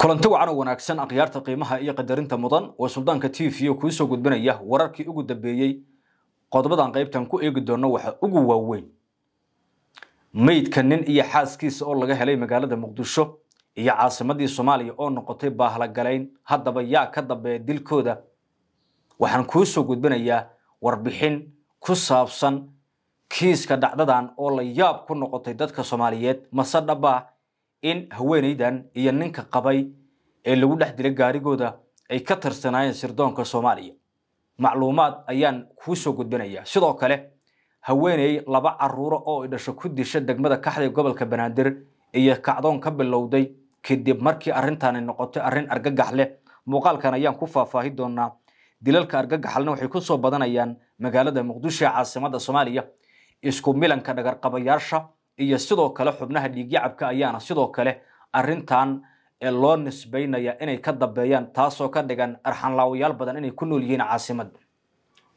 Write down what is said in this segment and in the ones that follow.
kulanti wacan oo wanaagsan akhyaarta qiimaha iyo qadarinta mudan oo suldaanka t v o soo gudbinaya wararkii ugu dambeeyey qodobadan qaybtan ku eegi doono waxa ugu waaweyn meydka nin iyo xaaskiisa oo laga helay magaalada muqdisho iyo caasimadii soomaaliya oo noqotay baahlagalayn haddaba yaa ka dambeeya dilkooda waxaan kuu soo gudbinayaa warbixin ku saabsan kiiska dhacdadan oo la yaab ku noqotay dadka soomaaliyeed mase dhaba in haweenaydan iyo ninka qabay ee lagu dhex dilay gaarigooda ay ka tarsanaayeen sirdoonka soomaaliya macluumaad ayaan kuu soo gudbinayaa sidoo kale haweeney laba caruuro oo ay dhasho ku disha degmada kaxday gobolka banaadir iyo kacdoon ka bilowday kadib markii arrintaani noqotay arrin argagax leh muuqaalkan ayaan ku faahfaahi doonaa dilalka argagaxalna waxay ku soo badanayaan magaalada muqdisho ee caasimadda soomaaliya isku milanka dhagarqabayaasha iyo sidoo kale xubnaha dhiigyacabka ayaana sidoo kale arintan loo nisbaynaya inay ka dambeeyaan taasoo ka dhigan arxanlaawayaal badan inay ku nool yihiin caasimad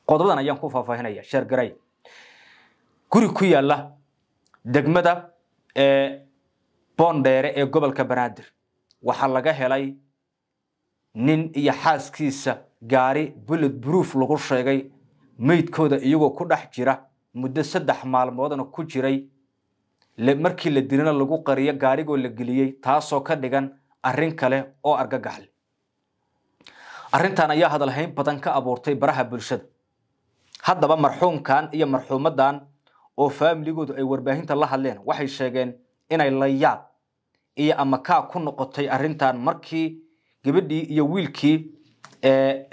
qodobadan ayaan ku faahfaahinaya sheergaray guri ku yaala degmada ee boondheere ee gobolka banaadir waxaa laga helay nin iyo xaaskiisa gaari bullet bruof lagu sheegay meydkooda iyagoo ku dhex jira muddo saddex maalmoodna ku jiray markii la dilina lagu qariyo gaarigoo la geliyey taasoo ka dhigan arrin kale oo argagaxle arrintan ayaa hadalhayn badan ka abuurtay baraha bulshada haddaba marxuumkan iyo marxuumadan oo faamiligoodu ay warbaahinta la hadleen waxay sheegeen inay layaab iyo amakaa ku noqotay arrintan markii gabadhii iyo wiilkii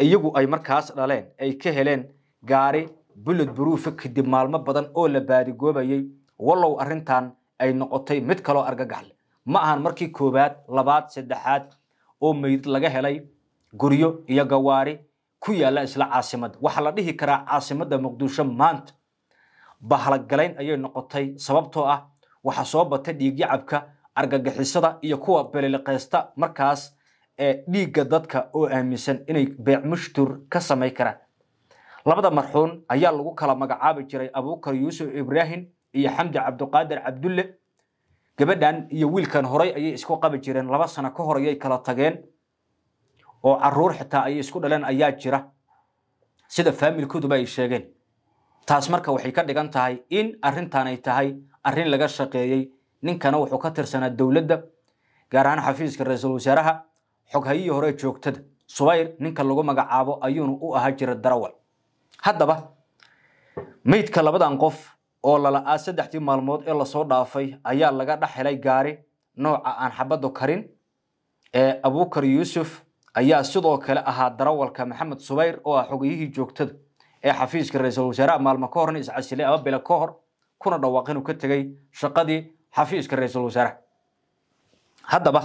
iyagu ay markaas dhaleen ay ka heleen gaari bulod baruufa kadib maalmo badan oo la baadigoobayey wallow arrintan ay noqotay mid kaloo argagaxleh ma ahan markii koowaad labaad saddexaad oo meydad laga helay guryo iyo gawaari ku yaalla isla caasimadda waxaa la dhihi karaa caasimadda muqdisho maanta bahlagalayn ayay noqotay sababtoo ah waxaa soo batay dhiigyacabka argagixisada iyo kuwa beliliqaysta markaas ee dhiigga dadka oo aaminsan inay beecmushtur ka samay karaan labada marxuun ayaa lagu kala magacaabi jiray abuukar yuusuf ibraahim iyo xamdi cabduqaadir cabdulle gabadhan iyo wiilkan horay ayay isku qabi jireen laba sano ka hor ayay kala tageen oo caruur xitaa ayay isku dhaleen ayaa jira sida faamilkooduba ay sheegeen taas marka waxay ka dhigan tahay in arrintaanay tahay arrin laga shaqeeyey ninkana wuxuu ka tirsanaa dowladda gaar ahaan xafiiska ra-iisul wasaaraha xoghayihii hore joogtada subayr ninka lagu magacaabo ayuuna u ahaa jira darawal haddaba maydka labadan qof oo lala'aa saddexdii maalmood ee lasoo dhaafay ayaa laga dhex helay gaari nooca aan xabaddu karin ee abuukar yuusuf ayaa sidoo kale ahaa darawalka maxamed subayr oo ah xogiyihii joogtada ee xafiiska ra-iisul wasaaraha maalmo ka horna iscasilay ama bilo ka hor kuna dhawaaq inuu ka tegey shaqadii xafiiska ra-iisul wasaaraha haddaba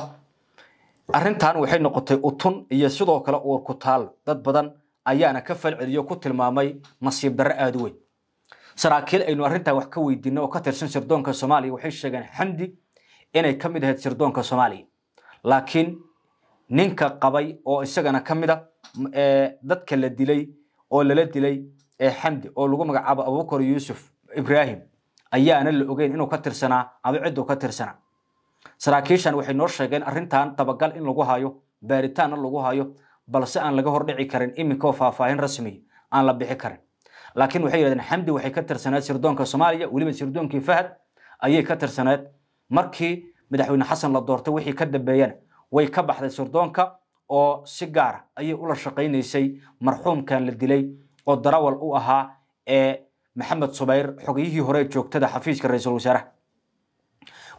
arrintan waxay noqotay utun iyo sidoo kale uur ku taal dad badan ayaana ka falceliyo ku tilmaamay nasiib darro aada u weyn saraakiil aynu arrintaa wax ka weydiinay oo ka tirsan sirdoonka soomaaliya waxay sheegeen xamdi inay ka mid ahayd sirdoonka soomaaliya laakiin ninka qabay oo isagana ka mid a ee dadka la dilay oo lala dilay ee xamdi oo lagu magacaabo abubakar yuusuf ibraahim ayaana la ogeyn inuu ka tirsanaa ama cidduu ka tirsanaa saraakiishan waxay noo sheegeen arintan dabagal in lagu hayo baaritaanna lagu hayo balse aan laga hordhici karin iminka oo faahfaahin rasmiya aan la bixi karin laakiin waxay yidhahdeen xamdi waxay ka tirsaneed sirdoonka soomaaliya weliba sirdoonkii fahad ayay ka tirsaneed markii madaxweyne xasan la doortay wixii ka dambeeyana way ka baxday sirdoonka oo si gaara ah ayay ula shaqaynaysay marxuumkan la dilay oo darawal u ahaa ee maxamed subayr xogiyihii hore joogtada xafiiska ra-iisul wasaaraha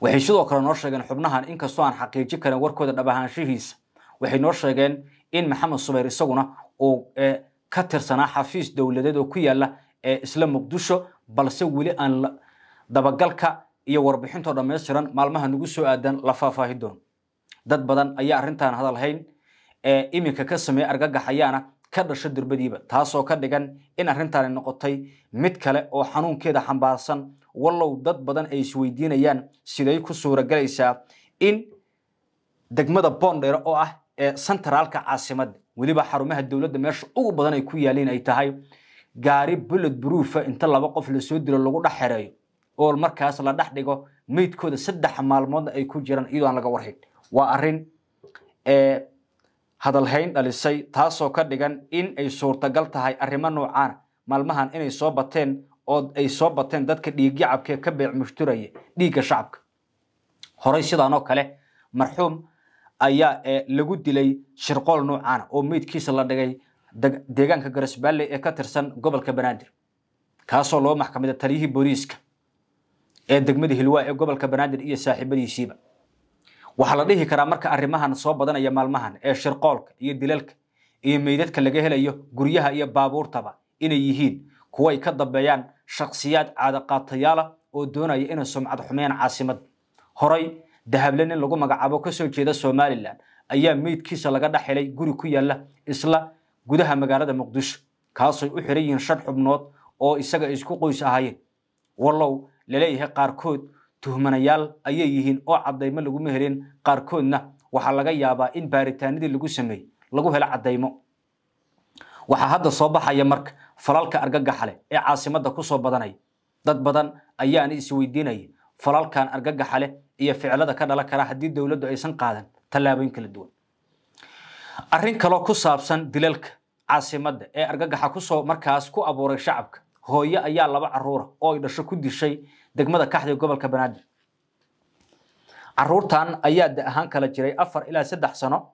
waxay sidoo kale noo sheegeen xubnahan inkastoo aan xaqiiji karin warkooda dhab waxay noo sheegeen in maxamed subayr isaguna uu ka tirsanaa xafiis dowladeed oo ku yaalla ee isla muqdisho balse weli aan dabagalka iyo warbixintoo dhammaystiran maalmaha nagu soo aadan la faahfaahi doon dad badan ayaa arrintaan hadal hayn ee iminka ka sameeya argagax ayaana ka dhasho durbadiiba taasoo ka dhigan in arrintaani noqotay mid kale oo xanuunkeeda xambaarsan wallow dad badan ay isweydiinayaan siday ku suuragelaysaa in degmada boondheere oo ah ee sentraalka caasimadda weliba xarumaha dowladda meesha ugu badan ay ku yaaleen ay tahay gaari bullet broofa ah. inta laba qof lasoo dilo lagu dhex xereeyo oo markaas la dhex dhigo meydkooda saddex maalmoodna ay ku jiraan iyadoo aan laga warhayn waa arrin eh, hadalhayn dhalisay taasoo ka dhigan in ay suurtagal tahay arrimo noocaana maalmahan inay soo bateen oo ay soo bateen dadka dhiigyacabkee ka beec mushturaya dhiigga shacabka horey sidaanoo kale marxuum ayaa eh, lagu dilay shirqool nuucaana oo meydkiisa la dhigay deegaanka garasbaalley ee ka tirsan gobolka banaadir kaasoo loo maxkamada taliyihii booliiska ee degmada hilwaa ee gobolka banaadir iyo saaxiibadiisiiba waxaa la dhihi karaa marka arrimahan soo badanaya maalmahan ee shirqoolka iyo dilalka iyo meydadka laga helayo guryaha iyo baabuurtaba inay yihiin kuwo ay ka dambeeyaan shakhsiyaad caadaqaatayaala oo doonaya inay sumcad xumeeyaan caasimad horay dahable nin lagu magacaabo kasoo jeeda somalilan ayaa meydkiisa laga dhex helay guri ku yaalla isla gudaha magaalada muqdisho kaasay u xiran yihiin shan xubnood oo isaga isku qoys ahaayeen wallow laleeyahay qaarkood tuhmanayaal ayay yihiin oo caddaymo laguma helin qaarkoodna waxaa laga yaabaa in baaritaanadii lagu sameeyey lagu helo caddaymo waxaa hadda soo baxaya marka falalka argagaxale ee caasimadda kusoo badanaya dad badan ayaana isweydiinaya falalkan argagaxale iyo ficilada ka dhalan kara haddii dowladdu aysan qaadan tallaabooyin kala duwan arrin kaloo ku saabsan dilalka caasimadda ee argagaxa kusoo markaas ku abuuray shacabka hooyo ayaa laba caruura ah oo ay dhasho ku dishay degmada kaxda ee gobolka banaadir caruurtan ayaa da ahaan kala jiray afar ilaa saddex sano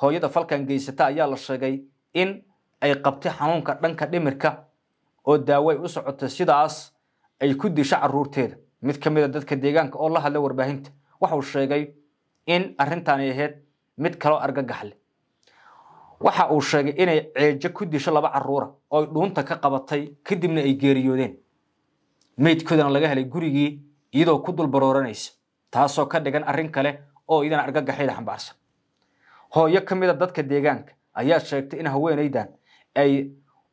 hooyada falkan geysata ayaa la sheegay in ay qabtay xanuunka dhanka dhimirka oo daawo ay u socotay sidaas ay ku disha caruurteeda mid ka mid a ah dadka deegaanka oo la hadla warbaahinta waxauu sheegay in arrintaanay ahayd mid kaloo argagax leh waxa uu sheegay inay ceejo ku disho laba caruura ooy dhuunta ka qabatay kadibna ay geeriyoodeen meydkoodana laga helay gurigii iyadoo ku dul barooranaysa taasoo ka dhigan arrin kale oo iyadana argagaxyada xambaarsan hooyo ka mid a ah dadka deegaanka ayaa sheegtay in haweenaydan ay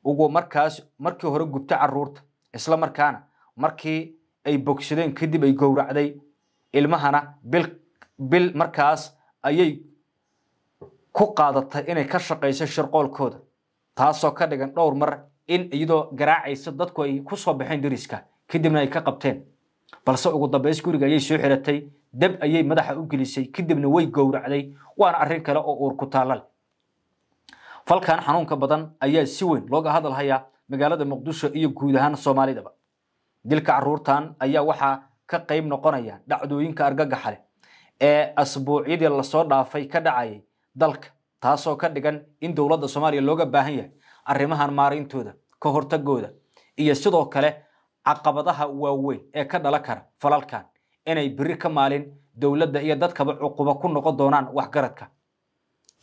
ugu markaas markii hore gubta caruurta isla markaana markii ay bogsadeen kadib ay gowracday ilmahana bil bil markaas ayay ku qaadatay inay ka shaqayso shirqoolkooda taasoo ka dhigan dhowr mar in iyadoo garaacaysa dadku ay ku soo baxeen deriska kadibna ay ka qabteen balse ugu dambeys guriga ayay soo xiratay dab ayay madaxa u gelisay kadibna way gowracday waana arrin kale oo uur ku taalal falkan xanuunka badan ayaa si weyn looga hadal hayaa magaalada muqdisho iyo guud ahaan soomaalidaba dilka caruurtan ayaa waxaa ka qayb noqonaya dhacdooyinka argagaxa leh ee asbuucyadii lasoo dhaafay ka dhacayay dalka taasoo ka dhigan in dowladda soomaaliya looga baahan yahay arrimahan maarayntooda ka hortagooda iyo sidoo kale caqabadaha waaweyn ee ka dhalan kara falalkan inay beri ka maalin dowladda iyo dadkaba cuquba ku noqon doonaan waxgaradka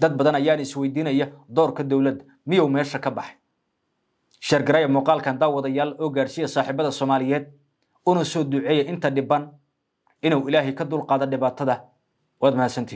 dad badan ayaana isweydiinaya doorka dowladda miyuu meesha ka baxay shargaraya muuqaalkan daawadayaal oo gaadhsiiya saaxiibada soomaaliyeed una soo duceeya inta dhiban inuu ilaahay ka dulqaado dhibaatada waad mahadsantihin